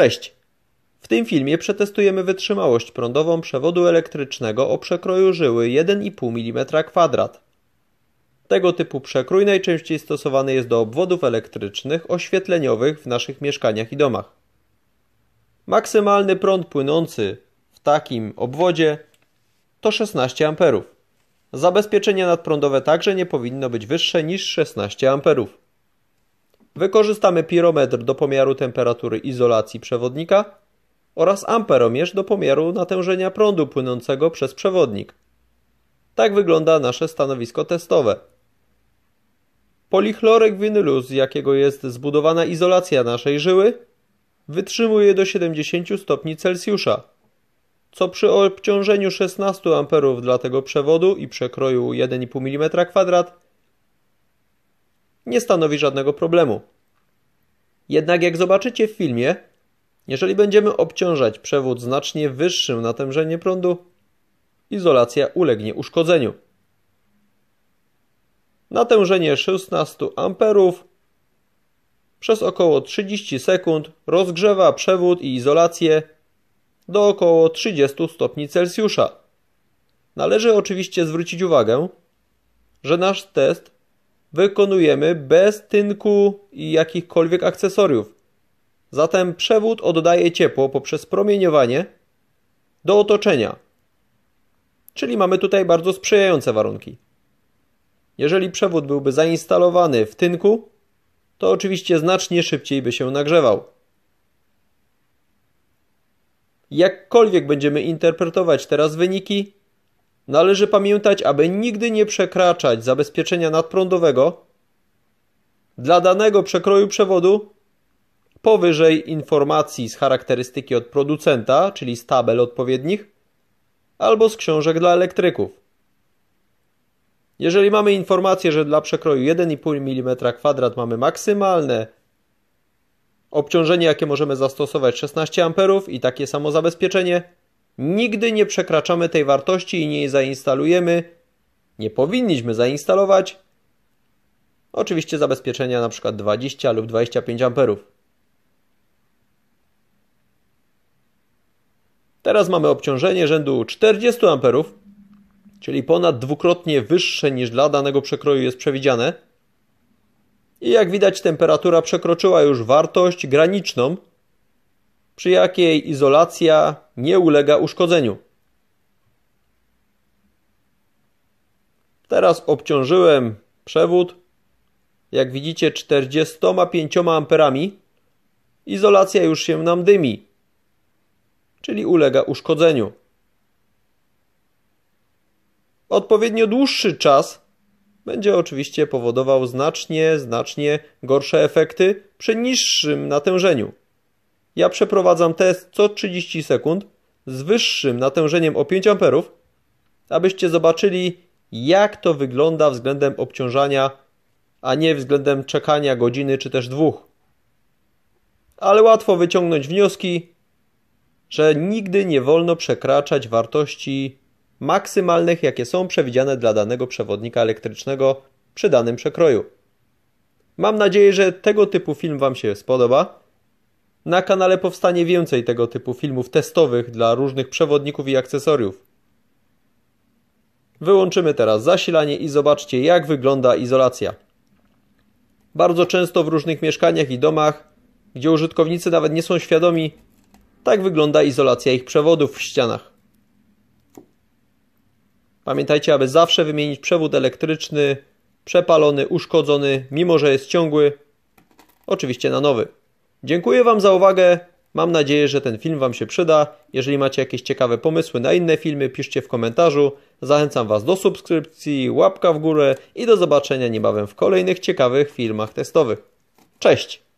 Cześć! W tym filmie przetestujemy wytrzymałość prądową przewodu elektrycznego o przekroju żyły 1,5 mm2. Tego typu przekrój najczęściej stosowany jest do obwodów elektrycznych oświetleniowych w naszych mieszkaniach i domach. Maksymalny prąd płynący w takim obwodzie to 16 A. Zabezpieczenie nadprądowe także nie powinno być wyższe niż 16 A. Wykorzystamy pirometr do pomiaru temperatury izolacji przewodnika oraz amperomierz do pomiaru natężenia prądu płynącego przez przewodnik. Tak wygląda nasze stanowisko testowe. Polichlorek winylu, z jakiego jest zbudowana izolacja naszej żyły, wytrzymuje do 70 stopni Celsjusza, co przy obciążeniu 16 amperów dla tego przewodu i przekroju 1,5 mm2 nie stanowi żadnego problemu. Jednak jak zobaczycie w filmie, jeżeli będziemy obciążać przewód znacznie wyższym natężeniem prądu, izolacja ulegnie uszkodzeniu. Natężenie 16 A przez około 30 sekund rozgrzewa przewód i izolację do około 30 stopni Celsjusza. Należy oczywiście zwrócić uwagę, że nasz test wykonujemy bez tynku i jakichkolwiek akcesoriów. Zatem przewód oddaje ciepło poprzez promieniowanie do otoczenia. Czyli mamy tutaj bardzo sprzyjające warunki. Jeżeli przewód byłby zainstalowany w tynku, to oczywiście znacznie szybciej by się nagrzewał. Jakkolwiek będziemy interpretować teraz wyniki, Należy pamiętać, aby nigdy nie przekraczać zabezpieczenia nadprądowego dla danego przekroju przewodu powyżej informacji z charakterystyki od producenta, czyli z tabel odpowiednich, albo z książek dla elektryków. Jeżeli mamy informację, że dla przekroju 1,5 mm2 mamy maksymalne obciążenie, jakie możemy zastosować 16 A i takie samo zabezpieczenie, Nigdy nie przekraczamy tej wartości i nie zainstalujemy, nie powinniśmy zainstalować oczywiście zabezpieczenia np. 20 lub 25 amperów. Teraz mamy obciążenie rzędu 40 amperów, czyli ponad dwukrotnie wyższe niż dla danego przekroju jest przewidziane. I jak widać temperatura przekroczyła już wartość graniczną, przy jakiej izolacja nie ulega uszkodzeniu. Teraz obciążyłem przewód, jak widzicie, 45 amperami. Izolacja już się nam dymi, czyli ulega uszkodzeniu. Odpowiednio dłuższy czas będzie oczywiście powodował znacznie, znacznie gorsze efekty przy niższym natężeniu. Ja przeprowadzam test co 30 sekund z wyższym natężeniem o 5 amperów, abyście zobaczyli jak to wygląda względem obciążania, a nie względem czekania godziny czy też dwóch. Ale łatwo wyciągnąć wnioski, że nigdy nie wolno przekraczać wartości maksymalnych, jakie są przewidziane dla danego przewodnika elektrycznego przy danym przekroju. Mam nadzieję, że tego typu film Wam się spodoba. Na kanale powstanie więcej tego typu filmów testowych dla różnych przewodników i akcesoriów. Wyłączymy teraz zasilanie i zobaczcie jak wygląda izolacja. Bardzo często w różnych mieszkaniach i domach, gdzie użytkownicy nawet nie są świadomi, tak wygląda izolacja ich przewodów w ścianach. Pamiętajcie, aby zawsze wymienić przewód elektryczny, przepalony, uszkodzony, mimo że jest ciągły, oczywiście na nowy. Dziękuję Wam za uwagę. Mam nadzieję, że ten film Wam się przyda. Jeżeli macie jakieś ciekawe pomysły na inne filmy, piszcie w komentarzu. Zachęcam Was do subskrypcji, łapka w górę i do zobaczenia niebawem w kolejnych ciekawych filmach testowych. Cześć!